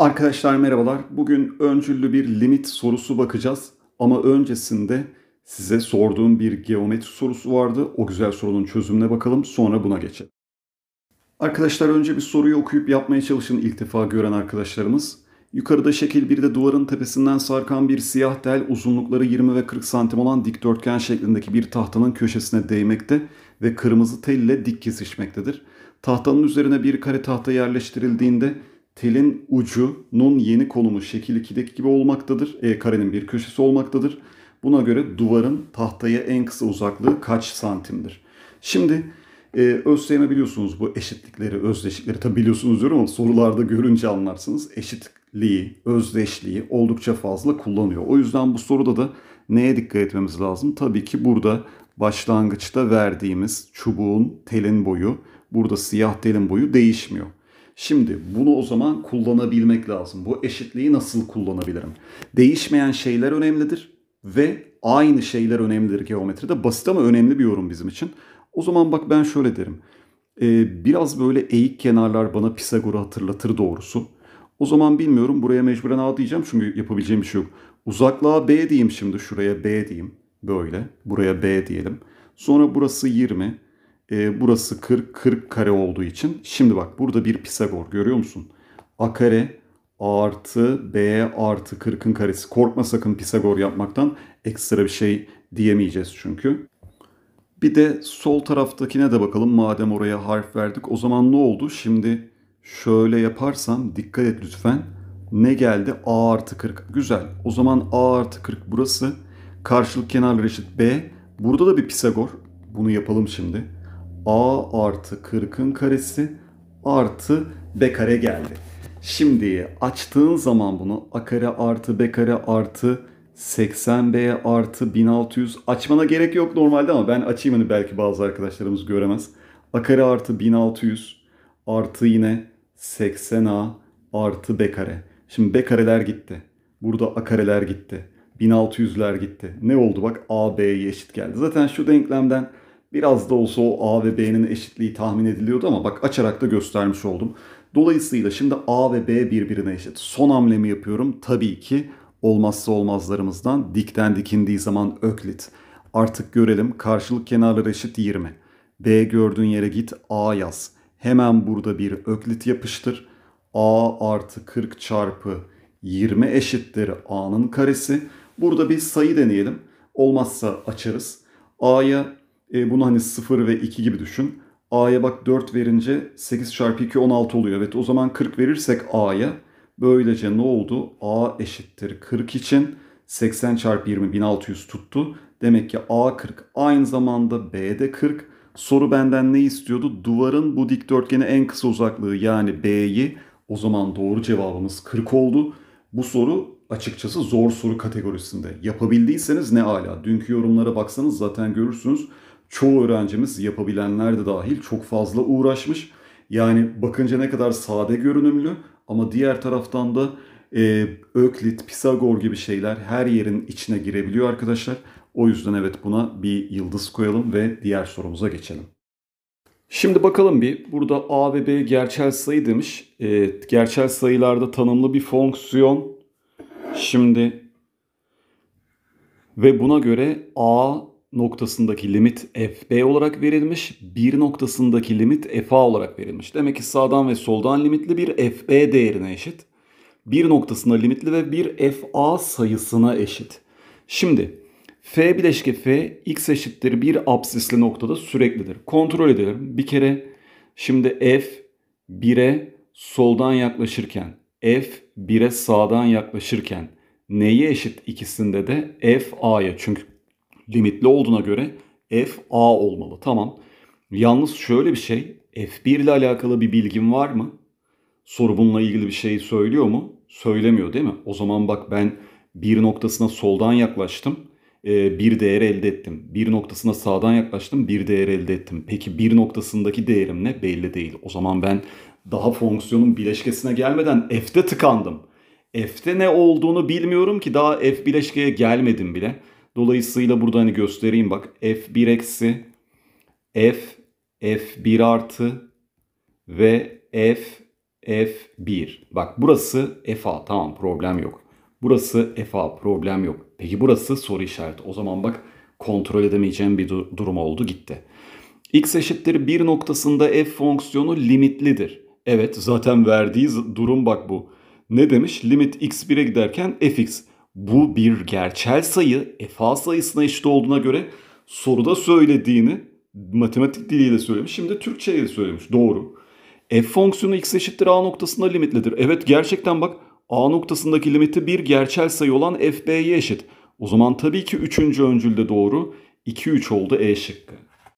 Arkadaşlar merhabalar. Bugün öncüllü bir limit sorusu bakacağız. Ama öncesinde size sorduğum bir geometri sorusu vardı. O güzel sorunun çözümüne bakalım. Sonra buna geçelim. Arkadaşlar önce bir soruyu okuyup yapmaya çalışın ilk defa gören arkadaşlarımız. Yukarıda şekil 1'de duvarın tepesinden sarkan bir siyah tel uzunlukları 20 ve 40 santim olan dikdörtgen şeklindeki bir tahtanın köşesine değmekte ve kırmızı tel ile dik kesişmektedir. Tahtanın üzerine bir kare tahta yerleştirildiğinde telin ucunun yeni konumu şekil 2'deki gibi olmaktadır. E karenin bir köşesi olmaktadır. Buna göre duvarın tahtaya en kısa uzaklığı kaç santimdir? Şimdi e, ÖSYM biliyorsunuz bu eşitlikleri, özdeşlikleri tabi biliyorsunuz diyorum ama sorularda görünce anlarsınız. Eşitliği, özdeşliği oldukça fazla kullanıyor. O yüzden bu soruda da neye dikkat etmemiz lazım? Tabii ki burada başlangıçta verdiğimiz çubuğun telin boyu, burada siyah telin boyu değişmiyor. Şimdi bunu o zaman kullanabilmek lazım. Bu eşitliği nasıl kullanabilirim? Değişmeyen şeyler önemlidir ve aynı şeyler önemlidir geometride. Basit ama önemli bir yorum bizim için. O zaman bak ben şöyle derim. Ee, biraz böyle eğik kenarlar bana Pisagor'u hatırlatır doğrusu. O zaman bilmiyorum buraya mecburen A diyeceğim çünkü yapabileceğim bir şey yok. Uzaklığa B diyeyim şimdi şuraya B diyeyim. Böyle buraya B diyelim. Sonra burası 20. E, burası 40, 40 kare olduğu için. Şimdi bak burada bir Pisagor görüyor musun? A kare artı B artı 40'ın karesi. Korkma sakın Pisagor yapmaktan. Ekstra bir şey diyemeyeceğiz çünkü. Bir de sol taraftakine de bakalım. Madem oraya harf verdik o zaman ne oldu? Şimdi şöyle yaparsam dikkat et lütfen. Ne geldi? A artı 40. Güzel. O zaman A artı 40 burası. Karşılık kenarları eşit B. Burada da bir Pisagor. Bunu yapalım şimdi. A artı 40'ın karesi artı B kare geldi. Şimdi açtığın zaman bunu A kare artı B kare artı 80B artı 1600 açmana gerek yok normalde ama ben açayım hani belki bazı arkadaşlarımız göremez. A kare artı 1600 artı yine 80A artı B kare. Şimdi B kareler gitti. Burada A kareler gitti. 1600'ler gitti. Ne oldu bak A AB'ye eşit geldi. Zaten şu denklemden Biraz da olsa o A ve B'nin eşitliği tahmin ediliyordu ama bak açarak da göstermiş oldum. Dolayısıyla şimdi A ve B birbirine eşit. Son hamlemi yapıyorum. Tabii ki olmazsa olmazlarımızdan dikten dikindiği zaman öklit. Artık görelim karşılık kenarları eşit 20. B gördüğün yere git A yaz. Hemen burada bir öklit yapıştır. A artı 40 çarpı 20 eşittir A'nın karesi. Burada bir sayı deneyelim. Olmazsa açarız. A'ya e, bunu hani 0 ve 2 gibi düşün. A'ya bak 4 verince 8 çarpı 2 16 oluyor. Evet o zaman 40 verirsek A'ya böylece ne oldu? A eşittir 40 için 80 çarpı 20 1600 tuttu. Demek ki A 40 aynı zamanda B'de 40. Soru benden ne istiyordu? Duvarın bu dikdörtgene en kısa uzaklığı yani B'yi o zaman doğru cevabımız 40 oldu. Bu soru açıkçası zor soru kategorisinde. Yapabildiyseniz ne ala. Dünkü yorumlara baksanız zaten görürsünüz çoğu öğrencimiz yapabilenler de dahil çok fazla uğraşmış. Yani bakınca ne kadar sade görünümlü ama diğer taraftan da e, Öklit, Pisagor gibi şeyler her yerin içine girebiliyor arkadaşlar. O yüzden evet buna bir yıldız koyalım ve diğer sorumuza geçelim. Şimdi bakalım bir burada a ve b gerçel sayı demiş. Evet, gerçel sayılarda tanımlı bir fonksiyon. Şimdi ve buna göre a noktasındaki limit fb olarak verilmiş. 1 noktasındaki limit fa olarak verilmiş. Demek ki sağdan ve soldan limitli bir fb değerine eşit. 1 noktasında limitli ve bir fa sayısına eşit. Şimdi f bileşke f x eşittir bir absisli noktada süreklidir. Kontrol edelim. Bir kere şimdi f 1'e soldan yaklaşırken f 1'e sağdan yaklaşırken neye eşit ikisinde de f a'ya. Çünkü limitli olduğuna göre f a olmalı. Tamam. Yalnız şöyle bir şey. F1 ile alakalı bir bilgim var mı? Soru bununla ilgili bir şey söylüyor mu? Söylemiyor değil mi? O zaman bak ben bir noktasına soldan yaklaştım. E, bir değer elde ettim. Bir noktasına sağdan yaklaştım. Bir değer elde ettim. Peki bir noktasındaki değerim ne? Belli değil. O zaman ben daha fonksiyonun bileşkesine gelmeden F'de tıkandım. F'de ne olduğunu bilmiyorum ki daha F bileşkeye gelmedim bile. Dolayısıyla burada hani göstereyim bak f1 eksi f f1 artı ve f f1. Bak burası fa tamam problem yok. Burası fa problem yok. Peki burası soru işareti. O zaman bak kontrol edemeyeceğim bir du durum oldu gitti. x eşittir 1 noktasında f fonksiyonu limitlidir. Evet zaten verdiği durum bak bu. Ne demiş? Limit x1'e giderken fx. Bu bir gerçel sayı f sayısına eşit olduğuna göre soruda söylediğini matematik diliyle söylemiş. Şimdi Türkçe'ye söylemiş. Doğru. F fonksiyonu x eşittir a noktasında limitlidir. Evet gerçekten bak a noktasındaki limiti bir gerçel sayı olan f b'ye eşit. O zaman tabii ki 3. öncülde doğru. 2 3 oldu E şıkkı.